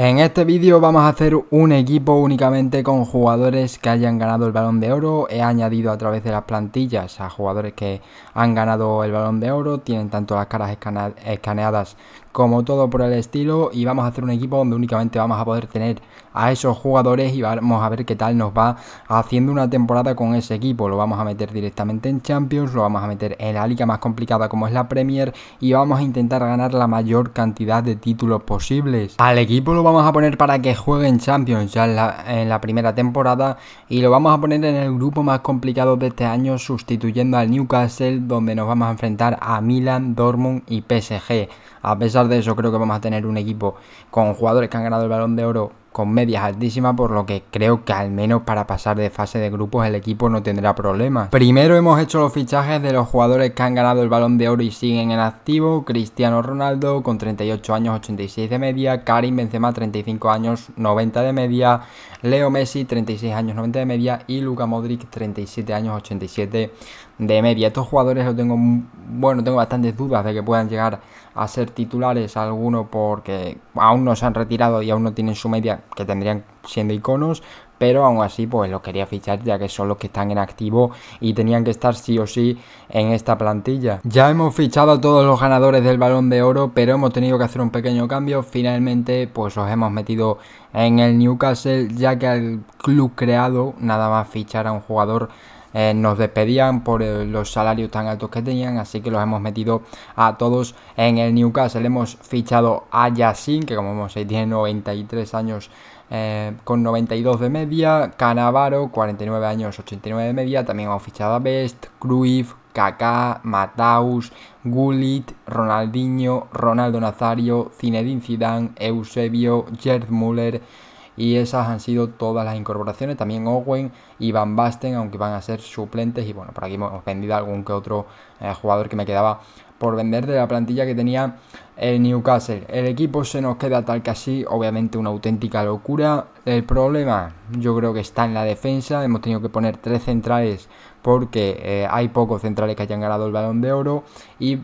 En este vídeo vamos a hacer un equipo únicamente con jugadores que hayan ganado el balón de oro. He añadido a través de las plantillas a jugadores que han ganado el balón de oro, tienen tanto las caras escaneadas como todo por el estilo y vamos a hacer un equipo donde únicamente vamos a poder tener a esos jugadores y vamos a ver qué tal nos va haciendo una temporada con ese equipo. Lo vamos a meter directamente en Champions, lo vamos a meter en la liga más complicada como es la Premier y vamos a intentar ganar la mayor cantidad de títulos posibles. Al equipo lo vamos a poner para que juegue en Champions ya en la, primera temporada y lo vamos a poner en el grupo más complicado de este año sustituyendo al Newcastle donde nos vamos a enfrentar a Milan, Dortmund y PSG. A pesar de eso creo que vamos a tener un equipo con jugadores que han ganado el balón de oro con medias altísimas, por lo que creo que al menos para pasar de fase de grupos el equipo no tendrá problemas. Primero hemos hecho los fichajes de los jugadores que han ganado el balón de oro y siguen en activo, Cristiano Ronaldo con 38 años 86 de media, Karim Benzema 35 años 90 de media, Leo Messi 36 años 90 de media y Luka Modric 37 años 87 de media. Estos jugadores yo tengo, bueno, tengo bastantes dudas de que puedan llegar a ser titulares alguno porque aún no se han retirado y aún no tienen su media que tendrían siendo iconos, pero aún así pues los quería fichar ya que son los que están en activo y tenían que estar sí o sí en esta plantilla. Ya hemos fichado a todos los ganadores del Balón de Oro, pero hemos tenido que hacer un pequeño cambio. Finalmente pues los hemos metido en el Newcastle ya que al club creado nada más fichar a un jugador eh, nos despedían por eh, los salarios tan altos que tenían, así que los hemos metido a todos en el Newcastle. Hemos fichado a Yassin, que como vemos tiene 93 años eh, con 92 de media, Canavaro 49 años, 89 de media, también hemos fichado a Best, Cruyff, Kaká, Mataus, Gullit, Ronaldinho, Ronaldo Nazario, Zinedine Zidane, Eusebio, Gerd Müller y esas han sido todas las incorporaciones. También Owen y Van Basten, aunque van a ser suplentes. Y bueno, por aquí hemos vendido algún que otro eh, jugador que me quedaba por vender de la plantilla que tenía el Newcastle. El equipo se nos queda tal que así, obviamente una auténtica locura. El problema yo creo que está en la defensa. Hemos tenido que poner tres centrales porque eh, hay pocos centrales que hayan ganado el balón de oro. Y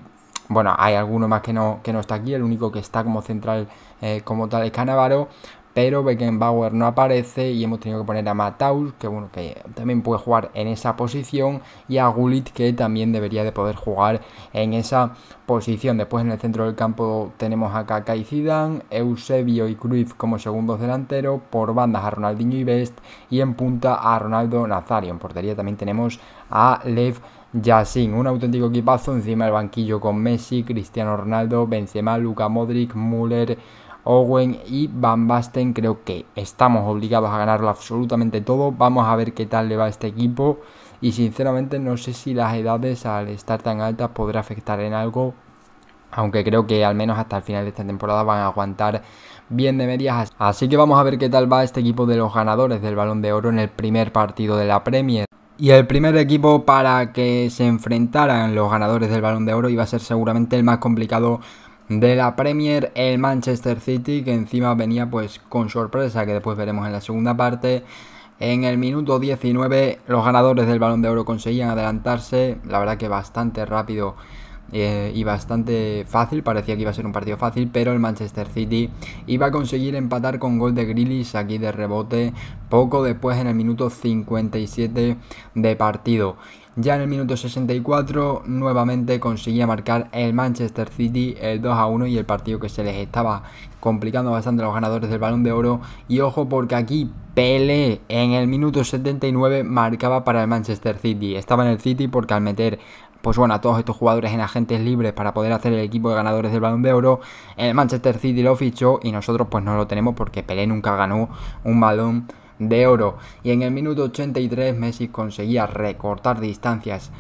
bueno, hay alguno más que no, que no está aquí. El único que está como central eh, como tal es Canavaro pero Beckenbauer no aparece y hemos tenido que poner a Mataus, que bueno, que también puede jugar en esa posición, y a Gullit, que también debería de poder jugar en esa posición. Después en el centro del campo tenemos a Kaká y Zidane, Eusebio y Cruyff como segundos delanteros, por bandas a Ronaldinho y Best, y en punta a Ronaldo Nazario. En portería también tenemos a Lev Yassin, un auténtico equipazo encima del banquillo con Messi, Cristiano Ronaldo, Benzema, Luca Modric, Müller... Owen y Van Basten. Creo que estamos obligados a ganarlo absolutamente todo. Vamos a ver qué tal le va a este equipo. Y sinceramente no sé si las edades al estar tan altas podrá afectar en algo. Aunque creo que al menos hasta el final de esta temporada van a aguantar bien de medias. Así que vamos a ver qué tal va este equipo de los ganadores del balón de oro en el primer partido de la Premier. Y el primer equipo para que se enfrentaran los ganadores del balón de oro iba a ser seguramente el más complicado de la Premier, el Manchester City, que encima venía pues con sorpresa, que después veremos en la segunda parte. En el minuto 19 los ganadores del balón de oro conseguían adelantarse, la verdad que bastante rápido eh, y bastante fácil, parecía que iba a ser un partido fácil, pero el Manchester City iba a conseguir empatar con gol de Grealish aquí de rebote poco después en el minuto 57 de partido. Ya en el minuto 64 nuevamente conseguía marcar el Manchester City el 2 a 1 y el partido que se les estaba complicando bastante a los ganadores del balón de oro. Y ojo porque aquí Pele en el minuto 79 marcaba para el Manchester City. Estaba en el City porque al meter pues bueno, a todos estos jugadores en agentes libres para poder hacer el equipo de ganadores del Balón de Oro. El Manchester City lo fichó y nosotros pues no lo tenemos porque Pelé nunca ganó un balón de oro y en el minuto 83 Messi conseguía recortar distancias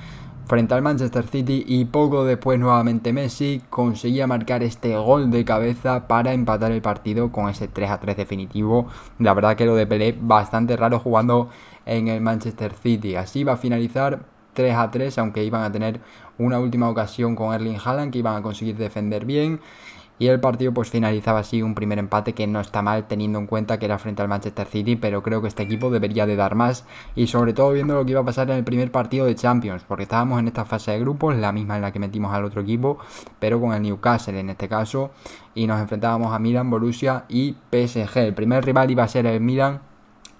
frente al Manchester City y poco después nuevamente Messi conseguía marcar este gol de cabeza para empatar el partido con ese 3 a 3 definitivo. La verdad que lo de Pelé bastante raro jugando en el Manchester City. Así va a finalizar 3 a 3, aunque iban a tener una última ocasión con Erling Haaland que iban a conseguir defender bien y el partido pues finalizaba así un primer empate que no está mal teniendo en cuenta que era frente al Manchester City, pero creo que este equipo debería de dar más y sobre todo viendo lo que iba a pasar en el primer partido de Champions, porque estábamos en esta fase de grupos, la misma en la que metimos al otro equipo, pero con el Newcastle en este caso, y nos enfrentábamos a Milan, Borussia y PSG. El primer rival iba a ser el Milan,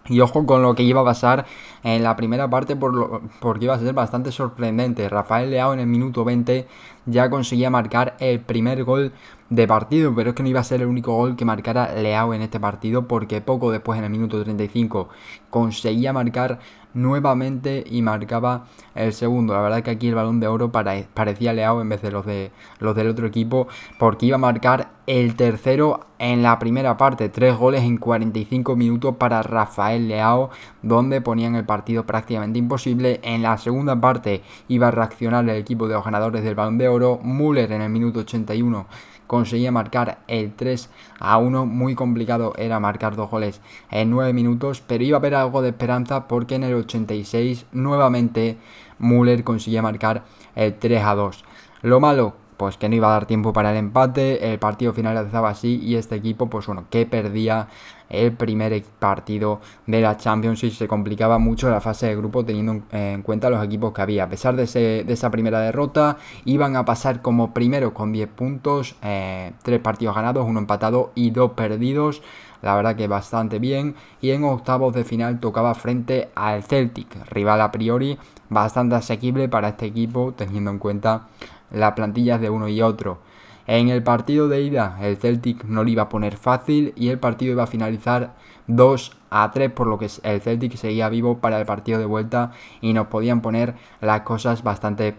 y ojo con lo que iba a pasar en la primera parte por lo, porque iba a ser bastante sorprendente. Rafael Leao en el minuto 20 ya conseguía marcar el primer gol de partido, pero es que no iba a ser el único gol que marcara Leao en este partido porque poco después en el minuto 35 conseguía marcar nuevamente y marcaba el segundo. La verdad que aquí el balón de oro parecía Leao en vez de los, de los del otro equipo porque iba a marcar el tercero en la primera parte, tres goles en 45 minutos para Rafael Leao, donde ponían el partido prácticamente imposible. En la segunda parte iba a reaccionar el equipo de los ganadores del balón de oro, Müller en el minuto 81 conseguía marcar el 3 a 1. Muy complicado era marcar dos goles en 9 minutos, pero iba a haber algo de esperanza porque en el 86 nuevamente Müller consiguió marcar el 3 a 2. Lo malo, pues que no iba a dar tiempo para el empate, el partido finalizaba así y este equipo, pues bueno, que perdía el primer partido de la Champions y se complicaba mucho la fase de grupo teniendo en eh, cuenta los equipos que había. A pesar de, esa primera derrota, iban a pasar como primeros con 10 puntos, 3 eh, partidos ganados, 1 empatado y 2 perdidos la verdad que bastante bien. Y en octavos de final tocaba frente al Celtic, rival a priori bastante asequible para este equipo, teniendo en cuenta las plantillas de uno y otro. En el partido de ida el Celtic no le iba a poner fácil y el partido iba a finalizar 2 a 3, por lo que el Celtic seguía vivo para el partido de vuelta y nos podían poner las cosas bastante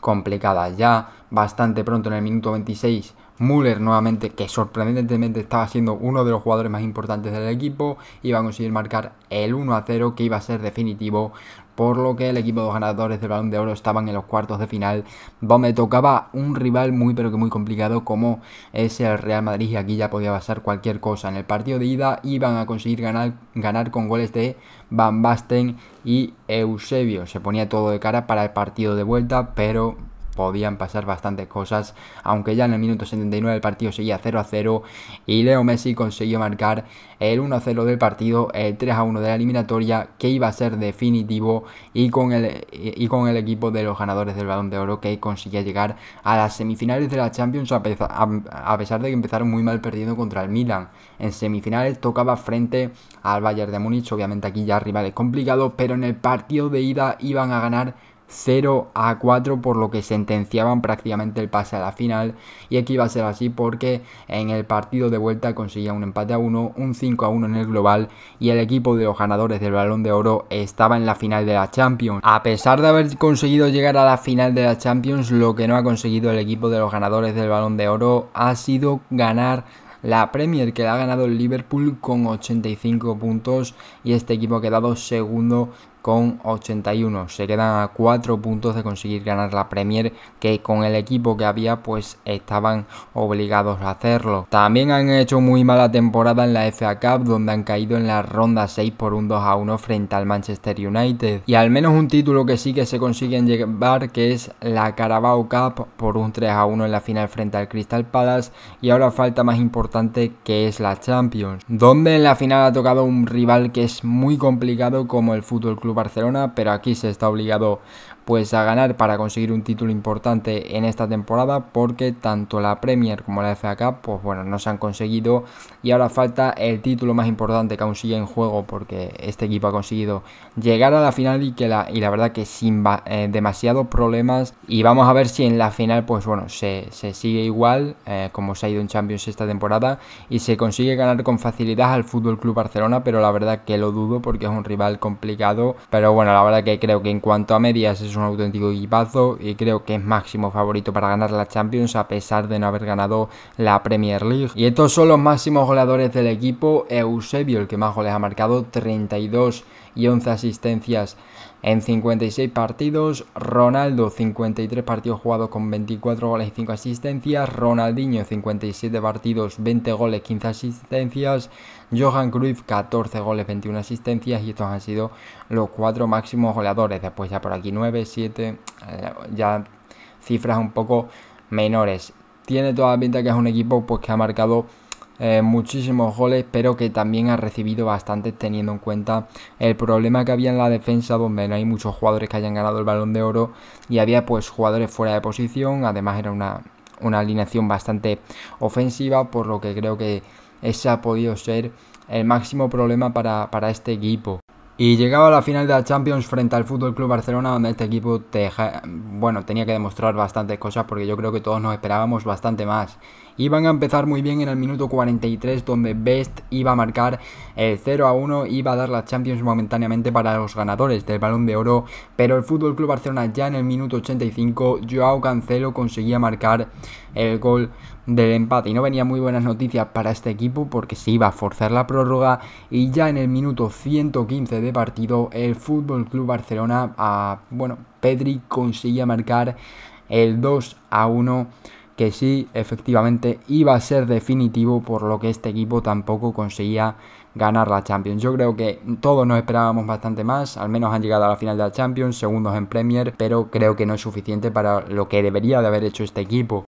complicadas. Ya bastante pronto en el minuto 26 Müller nuevamente, que sorprendentemente estaba siendo uno de los jugadores más importantes del equipo, iba a conseguir marcar el 1 a 0 que iba a ser definitivo, por lo que el equipo de los ganadores del Balón de Oro estaban en los cuartos de final, Me tocaba un rival muy pero que muy complicado como es el Real Madrid y aquí ya podía pasar cualquier cosa. En el partido de ida iban a conseguir ganar, ganar con goles de Van Basten y Eusebio. Se ponía todo de cara para el partido de vuelta, pero podían pasar bastantes cosas, aunque ya en el minuto 79 el partido seguía 0 a 0 y Leo Messi consiguió marcar el 1 a 0 del partido, el 3 a 1 de la eliminatoria que iba a ser definitivo y con el, con el equipo de los ganadores del balón de oro que consiguió llegar a las semifinales de la Champions a, pesar de que empezaron muy mal perdiendo contra el Milan. En semifinales tocaba frente al Bayern de Múnich, obviamente aquí ya rivales complicados, pero en el partido de ida iban a ganar 0 a 4 por lo que sentenciaban prácticamente el pase a la final y aquí iba a ser así porque en el partido de vuelta conseguía un empate a 1, un 5 a 1 en el global y el equipo de los ganadores del balón de oro estaba en la final de la Champions. A pesar de haber conseguido llegar a la final de la Champions, lo que no ha conseguido el equipo de los ganadores del balón de oro ha sido ganar la Premier que la ha ganado el Liverpool con 85 puntos y este equipo ha quedado segundo con 81. Se quedan a 4 puntos de conseguir ganar la Premier que con el equipo que había pues estaban obligados a hacerlo. También han hecho muy mala temporada en la FA Cup donde han caído en la ronda 6 por un 2 a 1 frente al Manchester United. Y al menos un título que sí que se consiguen llevar que es la Carabao Cup por un 3 a 1 en la final frente al Crystal Palace y ahora falta más importante que es la Champions donde en la final ha tocado un rival que es muy complicado como el Fútbol Club Barcelona, pero aquí se está obligado pues a ganar para conseguir un título importante en esta temporada porque tanto la Premier como la FA Cup pues bueno no se han conseguido y ahora falta el título más importante que aún sigue en juego porque este equipo ha conseguido llegar a la final y que la, y la verdad que sin eh, demasiados problemas y vamos a ver si en la final pues bueno se, sigue igual eh, como se ha ido en Champions esta temporada y se consigue ganar con facilidad al Fútbol Club Barcelona pero la verdad que lo dudo porque es un rival complicado pero bueno la verdad que creo que en cuanto a medias es es un auténtico equipazo y creo que es máximo favorito para ganar la Champions a pesar de no haber ganado la Premier League. Y estos son los máximos goleadores del equipo. Eusebio, el que más goles ha marcado, 32 y 11 asistencias en 56 partidos, Ronaldo 53 partidos jugados con 24 goles y 5 asistencias, Ronaldinho 57 partidos, 20 goles, 15 asistencias, Johan Cruyff 14 goles, 21 asistencias y estos han sido los cuatro máximos goleadores, después ya por aquí 9, 7, eh, ya cifras un poco menores. Tiene toda la pinta que es un equipo pues, que ha marcado eh, muchísimos goles, pero que también ha recibido bastantes teniendo en cuenta el problema que había en la defensa, donde no hay muchos jugadores que hayan ganado el balón de oro y había pues jugadores fuera de posición, además era una, alineación bastante ofensiva, por lo que creo que ese ha podido ser el máximo problema para, este equipo. Y llegaba la final de la Champions frente al Fútbol Club Barcelona, donde este equipo bueno, tenía que demostrar bastantes cosas, porque yo creo que todos nos esperábamos bastante más Iban a empezar muy bien en el minuto 43 donde Best iba a marcar el eh, 0 a 1, iba a dar las Champions momentáneamente para los ganadores del Balón de Oro, pero el FC Club Barcelona ya en el minuto 85 Joao Cancelo conseguía marcar el gol del empate y no venía muy buenas noticias para este equipo porque se iba a forzar la prórroga y ya en el minuto 115 de partido el Fútbol Club Barcelona a bueno, Pedri conseguía marcar el 2 a 1 que sí, efectivamente, iba a ser definitivo, por lo que este equipo tampoco conseguía ganar la Champions. Yo creo que todos nos esperábamos bastante más, al menos han llegado a la final de la Champions, segundos en Premier, pero creo que no es suficiente para lo que debería de haber hecho este equipo.